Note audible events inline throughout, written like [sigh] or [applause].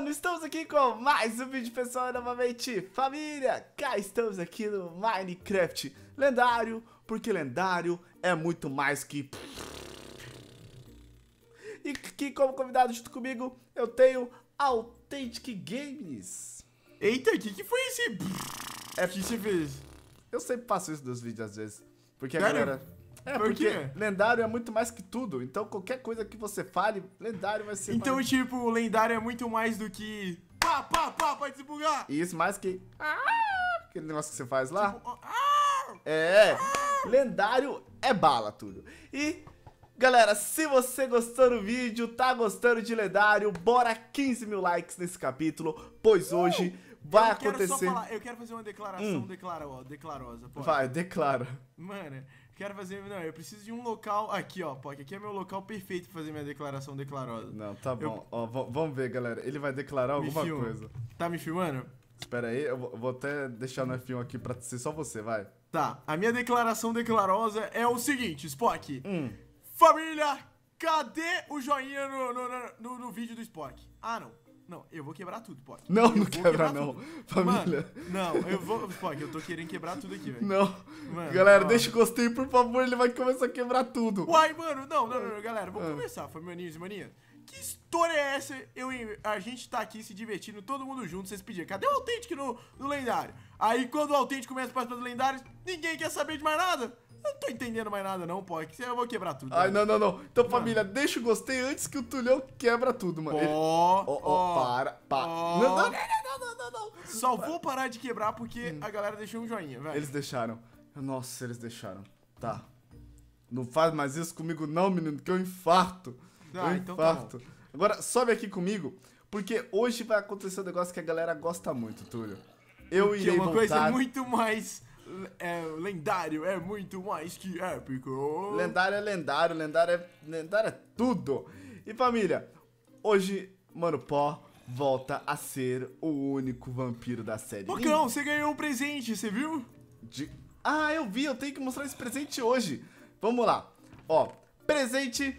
mano, estamos aqui com mais um vídeo pessoal novamente Família, cá estamos aqui no Minecraft lendário Porque lendário é muito mais que... E que como convidado junto comigo eu tenho Authentic Games Eita, o que, que foi esse... É que você fez? Eu sempre passo isso nos vídeos às vezes Porque a galera... É, Por porque quê? lendário é muito mais que tudo. Então qualquer coisa que você fale, lendário vai ser. Então, mais... tipo, lendário é muito mais do que. Pá, pá, pá, vai desbugar! E isso mais que. Ah, aquele negócio que você faz lá. Tipo, ah, ah. é. Ah, lendário é bala, tudo. E. Galera, se você gostou do vídeo, tá gostando de lendário, bora 15 mil likes nesse capítulo, pois uh, hoje vai eu acontecer. falar, eu quero fazer uma declaração hum. declarosa. Pode. Vai, declara. Mano. Quero fazer. Não, eu preciso de um local. Aqui, ó, Poc. Aqui é meu local perfeito pra fazer minha declaração declarosa. Não, tá bom. Eu... Ó, vamos ver, galera. Ele vai declarar me alguma filma. coisa. Tá me filmando? Espera aí, eu vou até deixar no F1 aqui pra ser só você, vai. Tá, a minha declaração declarosa é o seguinte, Spock. Hum. Família, cadê o joinha no, no, no, no vídeo do Spock? Ah, não. Não, eu vou quebrar tudo, pode. Não, eu não quebra não. Tudo. Família. Mano, não, eu vou. Pog, eu tô querendo quebrar tudo aqui, velho. Não. Mano, galera, ó. deixa o gostei, por favor, ele vai começar a quebrar tudo. Uai, mano, não, não, não, não galera, vamos ah. começar, família e mania. Que história é essa? Eu, a gente tá aqui se divertindo, todo mundo junto, vocês pediram. Cadê o autêntico no, no lendário? Aí quando o autêntico começa a participar do lendário, ninguém quer saber de mais nada. Não tô entendendo mais nada, não, pô. É eu vou quebrar tudo. Ai, né? não, não, não. Então, mano. família, deixa o gostei antes que o Tulhão quebra tudo, mano. Ó, ó, ó, oh, oh, oh, para, para. Não, não, não, não, não, não, Só para. vou parar de quebrar porque hum. a galera deixou um joinha, velho. Eles deixaram. Nossa, eles deixaram. Tá. Não faz mais isso comigo, não, menino, que eu infarto. Ah, eu então tá infarto. Tá Agora, sobe aqui comigo, porque hoje vai acontecer um negócio que a galera gosta muito, Túlio. Eu porque é irei é uma voltar... coisa muito mais é lendário, é muito mais que épico. Lendário é lendário, lendário é, lendário é tudo. E família, hoje, mano, pó volta a ser o único vampiro da série. Pocão, você ganhou um presente, você viu? De... Ah, eu vi, eu tenho que mostrar esse presente hoje. Vamos lá. Ó, presente...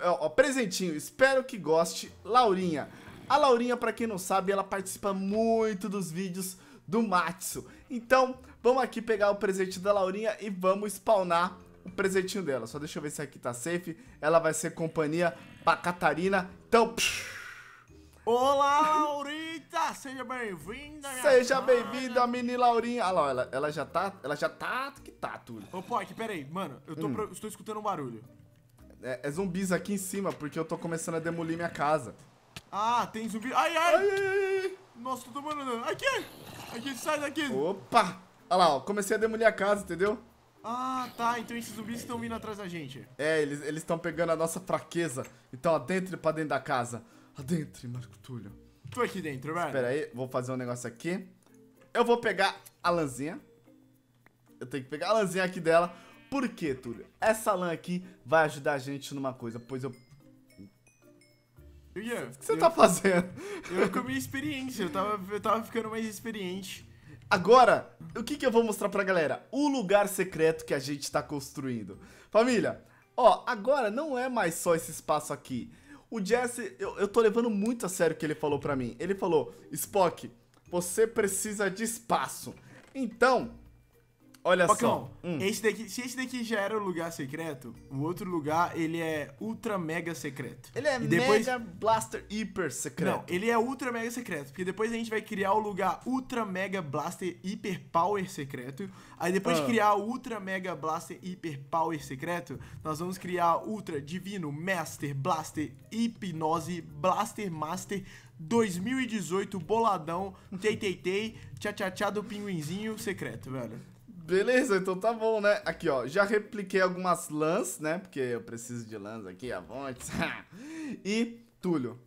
Ó, presentinho, espero que goste, Laurinha. A Laurinha, pra quem não sabe, ela participa muito dos vídeos do Matsu. Então, Vamos aqui pegar o presente da Laurinha e vamos spawnar o presentinho dela. Só deixa eu ver se aqui tá safe. Ela vai ser companhia pra Catarina. Então... Olá, Laurita! Seja bem-vinda, Seja bem-vinda, mini Laurinha. Olha lá, ela, ela já tá... Ela já tá... Que tá, tudo. Ô, Poik, peraí. Mano, eu tô hum. pro, estou escutando um barulho. É, é, zumbis aqui em cima, porque eu tô começando a demolir minha casa. Ah, tem zumbi... Ai, ai! ai, ai, ai. Nossa, tô tomando... Aqui! Aqui, sai daqui! Opa! Olha lá, ó, comecei a demolir a casa, entendeu? Ah, tá. Então esses zumbis estão vindo atrás da gente. É, eles estão pegando a nossa fraqueza. Então adentre pra dentro da casa. Adentre, Marco Túlio. Tô aqui dentro, vai. Espera aí, vou fazer um negócio aqui. Eu vou pegar a lãzinha. Eu tenho que pegar a lãzinha aqui dela. Por quê, Túlio? Essa lã aqui vai ajudar a gente numa coisa, pois eu... O que você eu, tá fazendo? Eu com a minha experiência, eu tava, eu tava ficando mais experiente. Agora, o que, que eu vou mostrar pra galera? O lugar secreto que a gente tá construindo. Família, ó, agora não é mais só esse espaço aqui. O Jesse, eu, eu tô levando muito a sério o que ele falou pra mim. Ele falou, Spock, você precisa de espaço. Então, Olha só. Hum. Esse daqui, se esse daqui já era o lugar secreto, o outro lugar ele é ultra mega secreto. Ele é depois... mega blaster hiper secreto. Não, ele é ultra mega secreto, porque depois a gente vai criar o lugar ultra mega blaster hiper power secreto. Aí depois ah. de criar o ultra mega blaster hiper power secreto, nós vamos criar ultra divino master blaster hipnose blaster master 2018 boladão, TTT, tchá tchá tchá do pinguinzinho secreto, velho. Beleza, então tá bom, né? Aqui, ó, já repliquei algumas LANs, né? Porque eu preciso de LANs aqui, avante. [laughs] e, Túlio,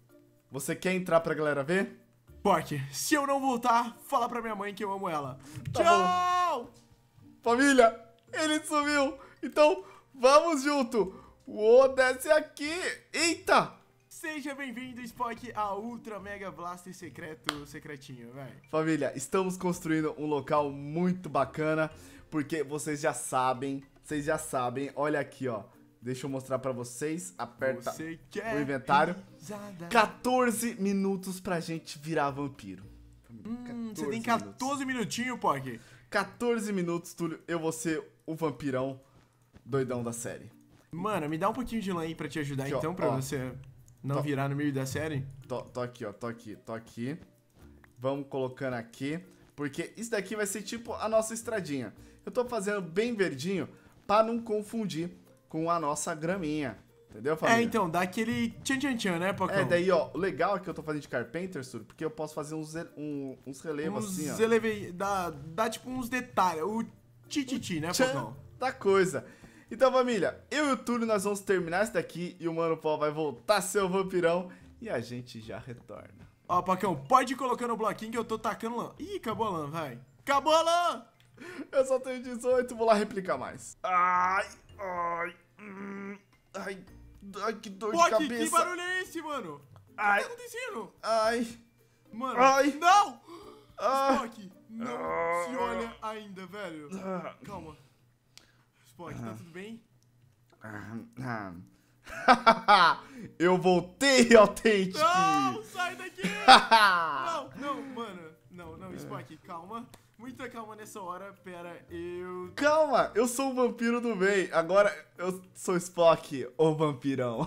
você quer entrar pra galera ver? Pode. Se eu não voltar, fala pra minha mãe que eu amo ela. Tá Tchau! Bom. Família, ele sumiu. Então, vamos junto. O desce aqui. Eita! Seja bem-vindo, Spock, a Ultra Mega Blaster Secreto Secretinho, velho. Família, estamos construindo um local muito bacana, porque vocês já sabem, vocês já sabem, olha aqui, ó. Deixa eu mostrar pra vocês, aperta Você o inventário. 14 minutos pra gente virar vampiro. Hum, você tem 14 minutinhos, Pog. 14 minutos, Túlio, eu vou ser o vampirão doidão da série. Mano, me dá um pouquinho de lã aí pra te ajudar, aqui, então, ó, pra ó. você não tô. virar no meio da série? Tô, tô aqui, ó. Tô aqui, tô aqui. Vamos colocando aqui. Porque isso daqui vai ser tipo a nossa estradinha. Eu tô fazendo bem verdinho para não confundir com a nossa graminha. Entendeu, é, família? É, então, dá aquele tchan tchan tchan, né, Pocão? É, daí, ó, o legal é que eu tô fazendo de carpenter, Sur, porque eu posso fazer uns, um, uns relevos uns assim, ó. Uns relevos, dá, dá tipo uns detalhes, o ti-ti-ti, né, Pocão? Da coisa. Então, família, eu e o Túlio nós vamos terminar isso daqui e o Mano Paul vai voltar seu vampirão e a gente já retorna. Ó, Pacão, pode ir colocando o bloquinho que eu tô tacando lã. Ih, acabou a lã, vai. Acabou a lã! Eu só tenho 18, vou lá replicar mais. Ai, ai, hum, ai, ai, que dor Pô, de cabeça. Que, que barulho é esse, mano? Ai. O que tá acontecendo? Ai. Mano. Ai. Não! Ah. Spock, não ah. se olha ainda, velho. Ah. Calma. Spock, tá tudo bem? [laughs] eu voltei, Authentic! Não, sai daqui! [laughs] não, não, mano. Não, não, Spock, calma. Muita calma nessa hora, pera, eu... Calma, eu sou o vampiro do bem. Agora eu sou Spock, o vampirão.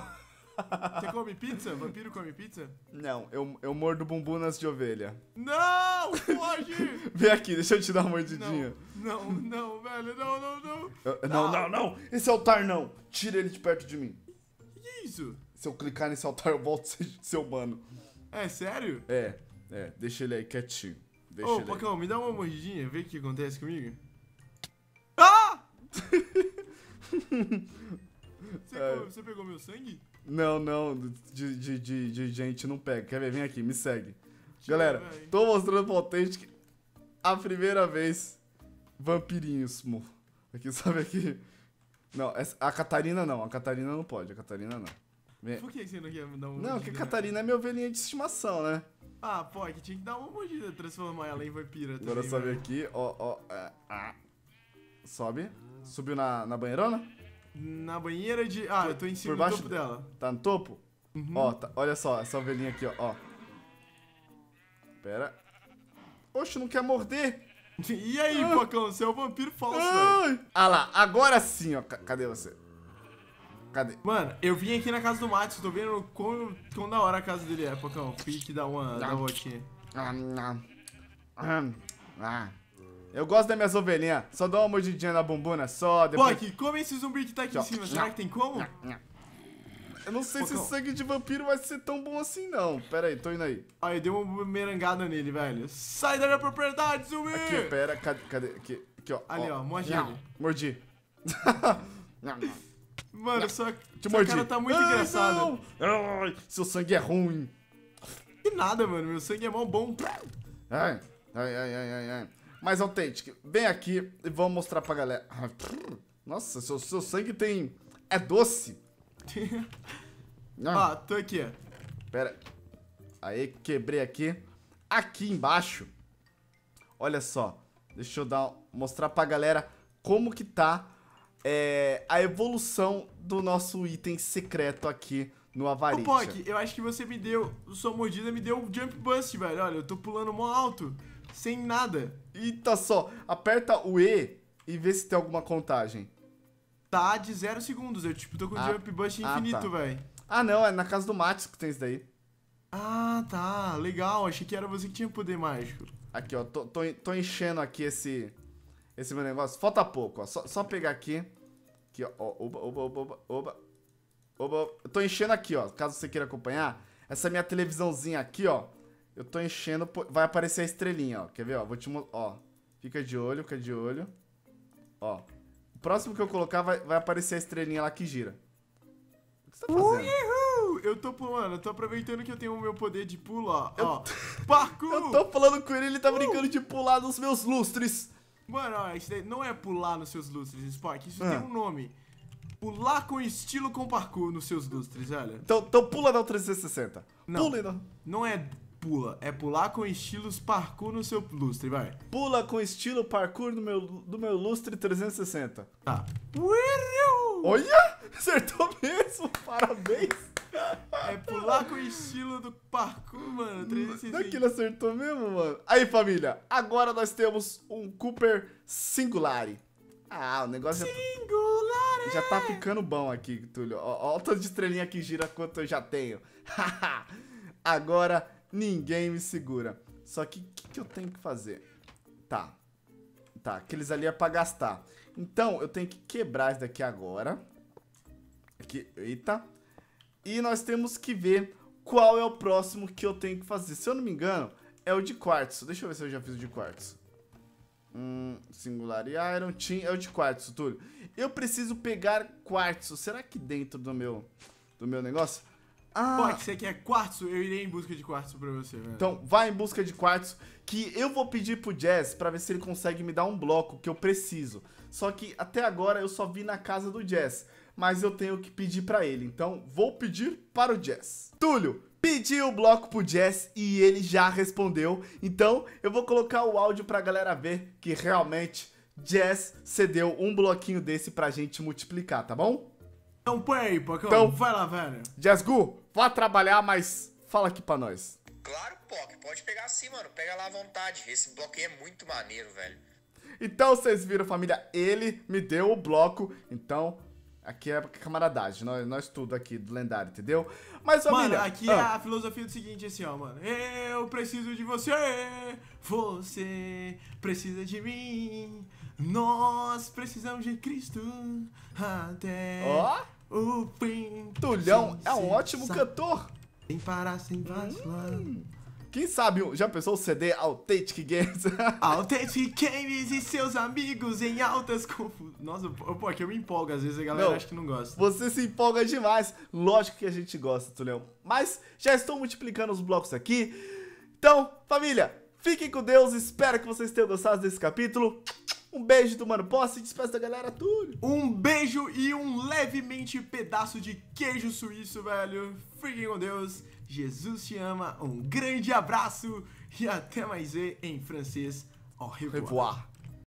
Você [laughs] come pizza? Vampiro come pizza? Não, eu, eu mordo bumbum nas de ovelha. Não! Foge! Vem aqui, deixa eu te dar uma mordidinha. Não, não, não velho, não, não, não. Eu, não, ah. não, não. Esse altar não. Tira ele de perto de mim. Que, que é isso? Se eu clicar nesse altar, eu volto a ser, [laughs] humano. É, sério? É, é. Deixa ele aí quietinho. Deixa Ô, Pacão, me dá uma mordidinha, vê o que acontece comigo. Ah! você, [laughs] é. você pegou meu sangue? Não, não, de, de, de, de, gente não pega. Quer ver? Vem aqui, me segue. Tira, Galera, véio. tô mostrando pro Authentic a primeira vez vampirismo. Aqui, [laughs] sabe aqui? Não, essa, a Catarina não. A Catarina não pode. A Catarina não. Por que você não quer me dar uma Não, porque a Catarina é minha ovelhinha de estimação, né? Ah, pô, é que tinha que dar uma mordida, transformar ela em vampira também. Agora sobe né? aqui, ó, ó. ah. Sobe. Subiu na, na banheirona? Na banheira de... Ah, por, eu tô em cima do topo dela. Tá no topo? Uhum. Ó, tá, olha só, essa ovelhinha aqui, ó. ó. Pera. Oxe, não quer morder? E aí, ah. Pocão? Você é um vampiro falso, ah. velho. Ah lá, agora sim, ó. Cadê você? Cadê? Mano, eu vim aqui na casa do Matos, tô vendo quão, quão da hora a casa dele é, Pocão. Pique da uma, dá uma voltinha. Ah, ah, ah, eu gosto das minhas ovelhinhas. Só dá uma mordidinha na bumbuna, só depois... Poc, come esse zumbi que tá aqui em cima. Será que tem como? Eu não sei se sangue de vampiro vai ser tão bom assim, não. Pera aí, tô indo aí. Aí, deu uma merangada nele, velho. Sai da minha propriedade, zumbi! Aqui, pera, cadê? cadê aqui, aqui, ó. Ali, ó, ó ele. Mordi. [laughs] Mano, só que o cara tá muito Ai, engraçado. Não. Seu sangue é ruim. Que nada, mano. Meu sangue é mó bom. Ai, ai, ai, ai, ai. Mas, Authentic, vem aqui e vamos mostrar pra galera. Nossa, seu, seu sangue tem... É doce. Ó, ah, tô aqui. Pera. Aí, quebrei aqui. Aqui embaixo. Olha só. Deixa eu dar, mostrar pra galera como que tá é, a evolução do nosso item secreto aqui no Avarice. Ô, eu acho que você me deu... Sua mordida me deu um jump bust, velho. Olha, eu tô pulando mó alto. Sem nada. Eita tá só. Aperta o E e vê se tem alguma contagem tá de 0 segundos. Eu, tipo, tô com ah, jump boost ah, infinito, ah, tá. velho. Ah, não, é na casa do Matis que tem isso daí. Ah, tá. Legal. Achei que era você que tinha poder mágico. Aqui, ó. Tô, tô, tô enchendo aqui esse, esse meu negócio. Falta pouco, ó. Só, só pegar aqui. Aqui, ó. Oba, oba, oba, oba, oba. Oba. Eu tô enchendo aqui, ó. Caso você queira acompanhar. Essa minha televisãozinha aqui, ó. Eu tô enchendo. Vai aparecer a estrelinha, ó. Quer ver, ó? Vou te mostrar. Ó. Fica de olho, fica de olho. Ó. O próximo que eu colocar vai, vai aparecer a estrelinha lá que gira. O que você tá fazendo? Uhul! Eu tô pulando, eu tô aproveitando que eu tenho o meu poder de pulo, ó. Eu... ó. [laughs] Parkour! eu tô falando com ele, ele tá uh! brincando de pular nos meus lustres. Mano, ó, isso não é pular nos seus lustres, Spock. Isso ah. tem um nome. Pular com estilo com parkour nos seus lustres, olha. Então, então pula da 360. Não. Pula não. Não é pula. É pular com estilos parkour no seu lustre, vai. Pula com estilo parkour no meu, do meu lustre 360. Tá. Olha! Acertou mesmo! Parabéns! É pular com o estilo do parkour, mano. 360. Daquilo é acertou mesmo, mano. Aí, família. Agora nós temos um Cooper Singulari. Ah, o negócio Singular! Já, tá, já tá ficando bom aqui, Túlio. Olha o tanto de estrelinha que gira quanto eu já tenho. [laughs] Agora Ninguém me segura. Só que o que, que eu tenho que fazer? Tá. Tá, aqueles ali é pra gastar. Então, eu tenho que quebrar isso daqui agora. Aqui, eita. E nós temos que ver qual é o próximo que eu tenho que fazer. Se eu não me engano, é o de quartzo. Deixa eu ver se eu já fiz o de quartzo. Hum, singular e Iron Team. É o de quartzo, Túlio. Eu preciso pegar quartzo. Será que dentro do meu, do meu negócio? Ah. Pode ser que é quartzo, eu irei em busca de quartzo pra você, velho. Então, vai em busca de quartzo, que eu vou pedir pro Jazz pra ver se ele consegue me dar um bloco que eu preciso. Só que até agora eu só vi na casa do Jazz, mas eu tenho que pedir pra ele. Então, vou pedir para o Jazz. Túlio, pedi o bloco pro Jazz e ele já respondeu. Então, eu vou colocar o áudio pra galera ver que realmente Jazz cedeu um bloquinho desse pra gente multiplicar, tá bom? Então põe aí, Pocão. Então, vai lá, velho. Jasgu, vá trabalhar, mas fala aqui pra nós. Claro, Poc. Pode pegar sim, mano. Pega lá à vontade. Esse aí é muito maneiro, velho. Então, vocês viram, família. Ele me deu o bloco. Então, Aqui é camaradagem, nós, nós tudo aqui do lendário, entendeu? Mas, família... Mano, aqui ah, é a filosofia é do seguinte, assim, ó, mano. Eu preciso de você, você precisa de mim, nós precisamos de Cristo até... Ó! Oh? O Pintulhão é um ótimo cantor. Sem parar, sem vacilar. Hum. Quem sabe, já pensou o CD Authentic Games? [laughs] Authentic Games e seus amigos em altas confusões. Nossa, pô, aqui eu me empolgo, às vezes a galera não, acha que não gosta. Você se empolga demais. Lógico que a gente gosta, Tulhão. Mas já estou multiplicando os blocos aqui. Então, família, fiquem com Deus. Espero que vocês tenham gostado desse capítulo. Um beijo do Mano Posse, despeço da galera, tudo. Um beijo e um levemente pedaço de queijo suíço, velho. Fiquem com Deus. Jesus te ama. Um grande abraço e até mais ver em francês. Au revoir. revoir.